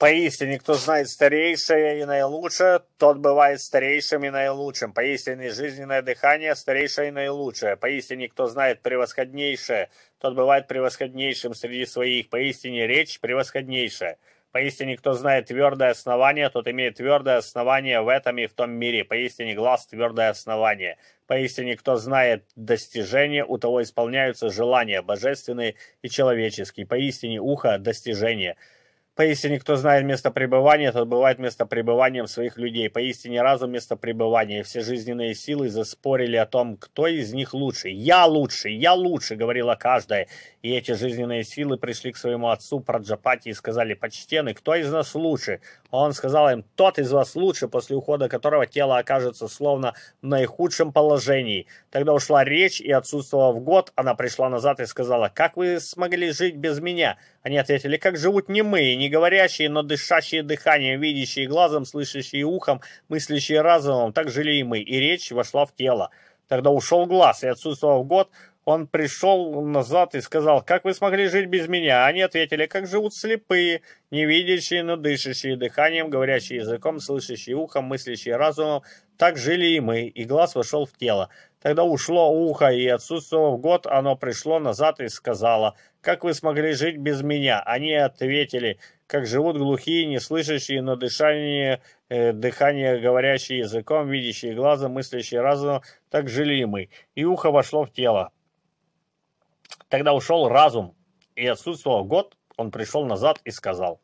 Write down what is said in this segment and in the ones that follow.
Поистине, кто знает старейшее и наилучшее, тот бывает старейшим и наилучшим. Поистине, жизненное дыхание старейшее и наилучшее. Поистине, кто знает превосходнейшее, тот бывает превосходнейшим среди своих. Поистине, речь превосходнейшая. Поистине, кто знает твердое основание, тот имеет твердое основание в этом и в том мире. Поистине, глаз – твердое основание. Поистине, кто знает достижение, у того исполняются желания, божественные и человеческие. Поистине, ухо – достижение. Поистине, кто знает место пребывания, тот бывает местопребыванием своих людей. Поистине, разум место пребывания. Все жизненные силы заспорили о том, кто из них лучше. «Я лучше! Я лучше!» — говорила каждая. И эти жизненные силы пришли к своему отцу Праджапати и сказали, «Почтенный, кто из нас лучше?» Он сказал им, «Тот из вас лучше, после ухода которого тело окажется словно в наихудшем положении». Тогда ушла речь, и отсутствовав год, она пришла назад и сказала, «Как вы смогли жить без меня?» Они ответили, «Как живут не мы и не говорящие, но дышащие дыханием, видящие глазом, слышащие ухом, мыслящие разумом, так жили и мы, и речь вошла в тело. Тогда ушел глаз, и отсутствовал год, он пришел назад и сказал, «Как вы смогли жить без меня?» Они ответили, «Как живут слепые, невидящие, но дышащие дыханием, говорящие языком, слышащие ухом, мыслящие разумом. Так жили и мы, и глаз вошел в тело. Тогда ушло ухо, и отсутствовав год, оно пришло назад и сказало, «Как вы смогли жить без меня?» Они ответили, как живут глухие, не слышащие, но дышание, э, дыхание, говорящие языком, видящие глазом, мыслящие разумом, так жили и мы. И ухо вошло в тело. Тогда ушел разум, и отсутствовал год, он пришел назад и сказал,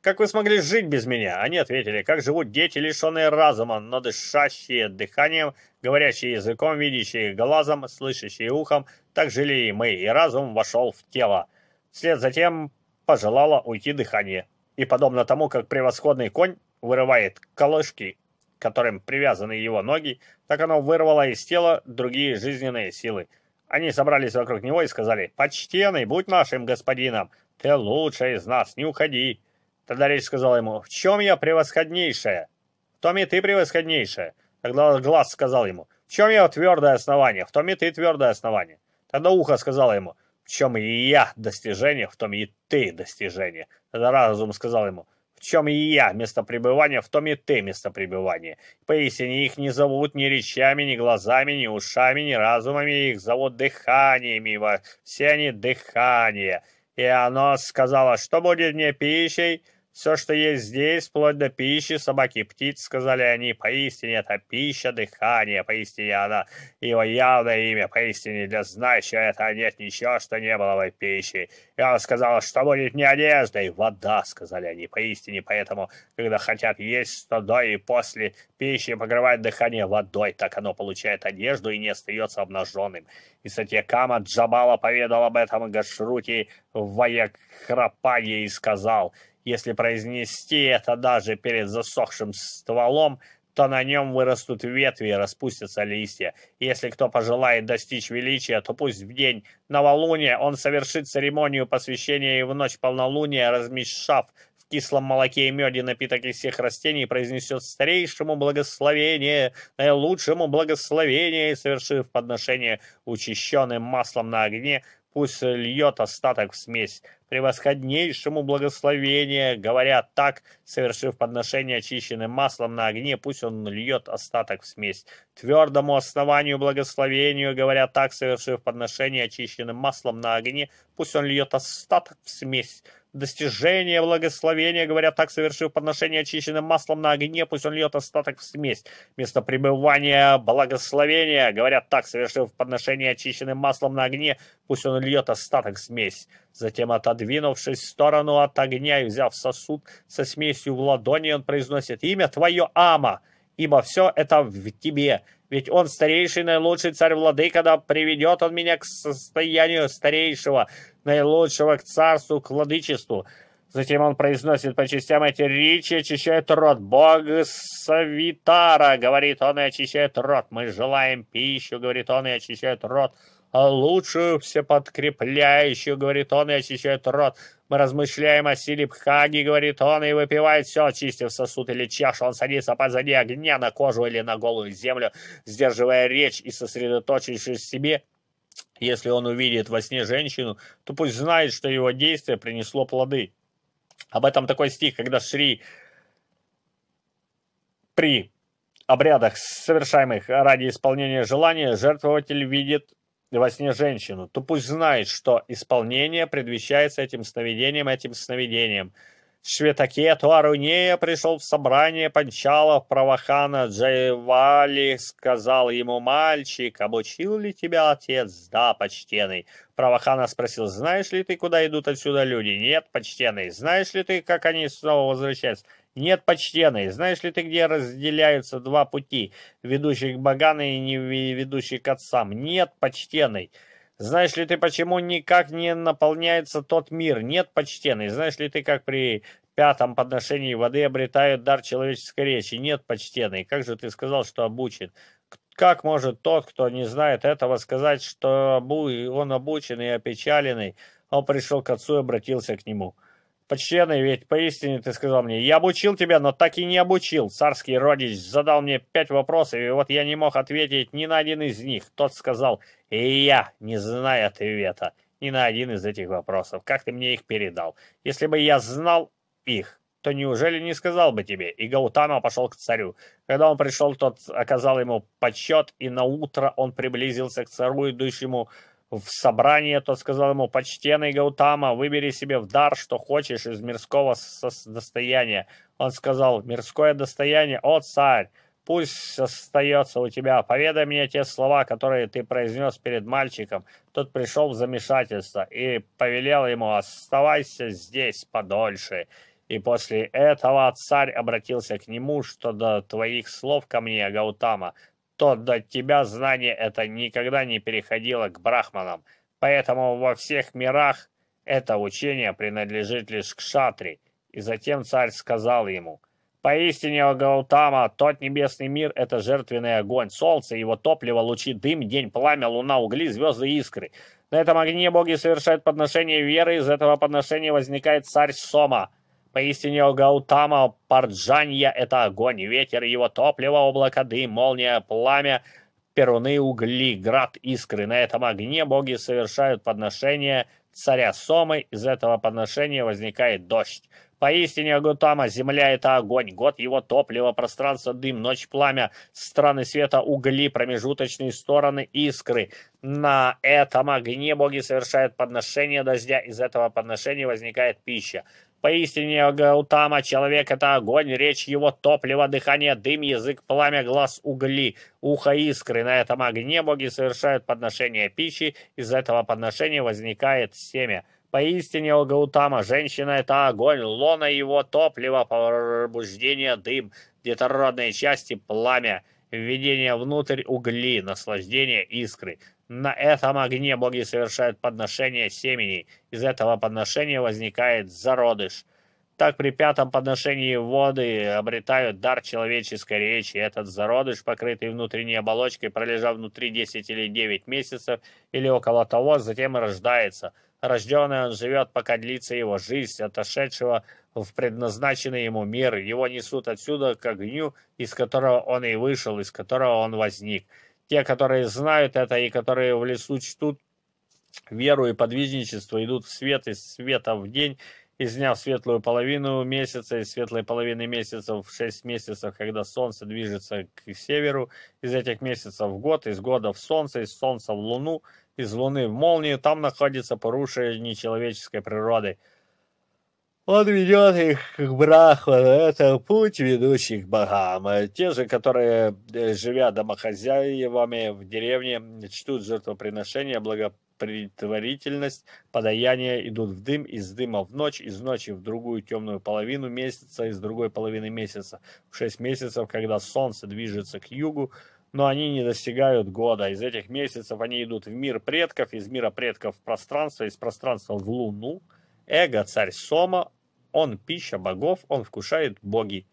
«Как вы смогли жить без меня?» Они ответили, «Как живут дети, лишенные разума, но дышащие дыханием, говорящие языком, видящие глазом, слышащие ухом, так жили и мы, и разум вошел в тело». Вслед затем пожелала уйти дыхание. И подобно тому, как превосходный конь вырывает колышки, которым привязаны его ноги, так оно вырвало из тела другие жизненные силы. Они собрались вокруг него и сказали «Почтенный, будь нашим господином! Ты лучший из нас, не уходи!» Тогда речь сказала ему «В чем я превосходнейшая?» «В том и ты превосходнейшая!» Тогда глаз сказал ему «В чем я твердое основание?» «В том и ты твердое основание!» Тогда ухо сказала ему в чем я достижение, в том и ты достижение. Разум сказал ему, в чем я место пребывания, в том и ты место пребывания. Поистине их не зовут ни речами, ни глазами, ни ушами, ни разумами, их зовут дыханиями, все они дыхание. И оно сказала, что будет мне пищей, все, что есть здесь, вплоть до пищи, собаки и птиц, сказали они, поистине это пища, дыхание, поистине она, его явное имя, поистине для знающего это нет ничего, что не было бы пищи. И он сказал, что будет не одежда и вода, сказали они, поистине, поэтому, когда хотят есть что до и после пищи покрывать дыхание водой, так оно получает одежду и не остается обнаженным. И Сатьякама Джабала поведал об этом Гашруте в Ваякхрапане и сказал – если произнести это даже перед засохшим стволом, то на нем вырастут ветви и распустятся листья. Если кто пожелает достичь величия, то пусть в день новолуния он совершит церемонию посвящения и в ночь полнолуния, размешав в кислом молоке и меде напиток из всех растений, произнесет старейшему благословение, наилучшему благословение, и, совершив подношение учащенным маслом на огне, пусть льет остаток в смесь превосходнейшему благословение, говоря так, совершив подношение очищенным маслом на огне, пусть он льет остаток в смесь. Твердому основанию благословению, говоря так, совершив подношение очищенным маслом на огне, пусть он льет остаток в смесь достижение благословения, говоря так, совершив подношение очищенным маслом на огне, пусть он льет остаток в смесь. Место пребывания благословения, говоря так, совершив подношение очищенным маслом на огне, пусть он льет остаток в смесь. Затем, отодвинувшись в сторону от огня и взяв сосуд со смесью в ладони, он произносит «Имя твое Ама, ибо все это в тебе». Ведь он старейший наилучший царь-владыка, когда приведет он меня к состоянию старейшего, наилучшего к царству, к владычеству. Затем он произносит по частям эти речи, очищает рот. Бог Савитара, говорит он, и очищает рот. Мы желаем пищу, говорит он, и очищает рот. А лучшую всеподкрепляющую, говорит он, и очищает рот. Мы размышляем о силе Пхаги, говорит он, и выпивает все, очистив сосуд или чашу. Он садится позади огня на кожу или на голую землю, сдерживая речь и сосредоточившись в себе, если он увидит во сне женщину, то пусть знает, что его действие принесло плоды. Об этом такой стих, когда Шри при обрядах, совершаемых ради исполнения желания, жертвователь видит во сне женщину, то пусть знает, что исполнение предвещается этим сновидением, этим сновидением – Шветакету Арунея пришел в собрание панчалов Правахана Джайвали, сказал ему мальчик, обучил ли тебя отец? Да, почтенный. Правахана спросил, знаешь ли ты, куда идут отсюда люди? Нет, почтенный. Знаешь ли ты, как они снова возвращаются? Нет, почтенный. Знаешь ли ты, где разделяются два пути, ведущих к богам и не ведущих к отцам? Нет, почтенный. Знаешь ли ты, почему никак не наполняется тот мир? Нет, почтенный. Знаешь ли ты, как при пятом подношении воды обретают дар человеческой речи? Нет, почтенный. Как же ты сказал, что обучен? Как может тот, кто не знает этого, сказать, что он обученный и опечаленный? Он пришел к отцу и обратился к нему. Почтенный, ведь поистине ты сказал мне, я обучил тебя, но так и не обучил. Царский родич задал мне пять вопросов, и вот я не мог ответить ни на один из них. Тот сказал, и я не знаю ответа ни на один из этих вопросов. Как ты мне их передал? Если бы я знал их, то неужели не сказал бы тебе? И Гаутама пошел к царю. Когда он пришел, тот оказал ему подсчет, и на утро он приблизился к цару, идущему в собрании тот сказал ему, «Почтенный Гаутама, выбери себе в дар, что хочешь из мирского достояния». Он сказал, «Мирское достояние, о царь, пусть остается у тебя. Поведай мне те слова, которые ты произнес перед мальчиком». Тот пришел в замешательство и повелел ему, «Оставайся здесь подольше». И после этого царь обратился к нему, что до твоих слов ко мне, Гаутама, то до тебя знание это никогда не переходило к брахманам, поэтому во всех мирах это учение принадлежит лишь к шатре. И затем царь сказал ему, «Поистине, о Гаутама, тот небесный мир — это жертвенный огонь, солнце, его топливо, лучи, дым, день, пламя, луна, угли, звезды, искры. На этом огне боги совершают подношение веры, из этого подношения возникает царь Сома». Поистине Гаутама Парджанья — это огонь, ветер, его топливо, облако, дым, молния, пламя, перуны, угли, град, искры. На этом огне боги совершают подношение царя Сомы. Из этого подношения возникает дождь. Поистине Агутама, земля — это огонь, год его топливо, пространство, дым, ночь, пламя, страны света, угли, промежуточные стороны, искры. На этом огне боги совершают подношение дождя, из этого подношения возникает пища. Поистине Гаутама человек — это огонь, речь его топливо, дыхание, дым, язык, пламя, глаз, угли, ухо, искры. На этом огне боги совершают подношение пищи, из этого подношения возникает семя. Поистине у Гаутама женщина — это огонь, лона его топливо, пробуждение, дым, детородные части, пламя, введение внутрь угли, наслаждение, искры — на этом огне боги совершают подношение семени. Из этого подношения возникает зародыш. Так при пятом подношении воды обретают дар человеческой речи. Этот зародыш, покрытый внутренней оболочкой, пролежав внутри 10 или 9 месяцев или около того, затем и рождается. Рожденный он живет, пока длится его жизнь, отошедшего в предназначенный ему мир. Его несут отсюда к огню, из которого он и вышел, из которого он возник. Те, которые знают это и которые в лесу чтут веру и подвижничество, идут в свет, из света в день, из дня в светлую половину месяца, из светлой половины месяца в шесть месяцев, когда солнце движется к северу, из этих месяцев в год, из года в солнце, из солнца в луну, из луны в молнию, там находится порушение человеческой природы – он ведет их к Брахману. Это путь, ведущий к богам. Те же, которые, э, живя домохозяевами в деревне, чтут жертвоприношения, благопритворительность, подаяние, идут в дым, из дыма в ночь, из ночи в другую темную половину месяца, из другой половины месяца в шесть месяцев, когда солнце движется к югу, но они не достигают года. Из этих месяцев они идут в мир предков, из мира предков в пространство, из пространства в луну, Эго, царь Сома, он пища богов, он вкушает боги.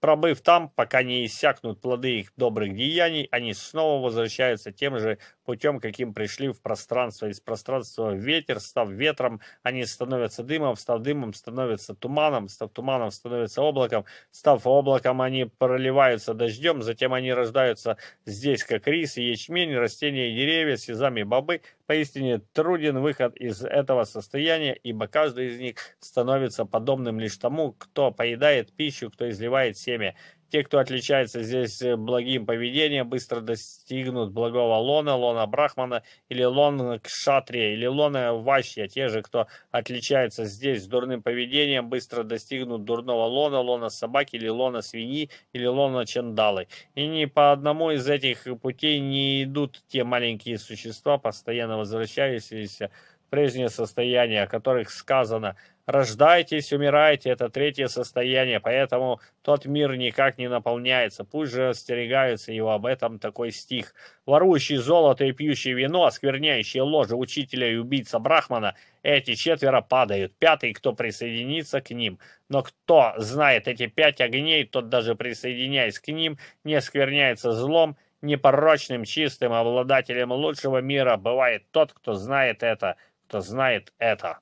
Пробыв там, пока не иссякнут плоды их добрых деяний, они снова возвращаются тем же путем, каким пришли в пространство. Из пространства ветер, став ветром, они становятся дымом, став дымом, становятся туманом, став туманом, становятся облаком, став облаком, они проливаются дождем, затем они рождаются здесь, как рис и ячмень, растения и деревья, сезами бобы, Поистине труден выход из этого состояния, ибо каждый из них становится подобным лишь тому, кто поедает пищу, кто изливает семя. Те, кто отличается здесь э, благим поведением, быстро достигнут благого лона, лона Брахмана или лона Кшатрия, или лона Ващья. Те же, кто отличается здесь дурным поведением, быстро достигнут дурного лона, лона собаки или лона свиньи, или лона чандалы. И ни по одному из этих путей не идут те маленькие существа, постоянно возвращающиеся в прежнее состояние, о которых сказано – Рождайтесь, умирайте, это третье состояние, поэтому тот мир никак не наполняется. Пусть же остерегаются его об этом такой стих. Ворующий золото и пьющий вино, оскверняющие ложи учителя и убийца Брахмана, эти четверо падают. Пятый, кто присоединится к ним. Но кто знает эти пять огней, тот даже присоединяясь к ним, не оскверняется злом, непорочным, чистым обладателем лучшего мира бывает тот, кто знает это, кто знает это.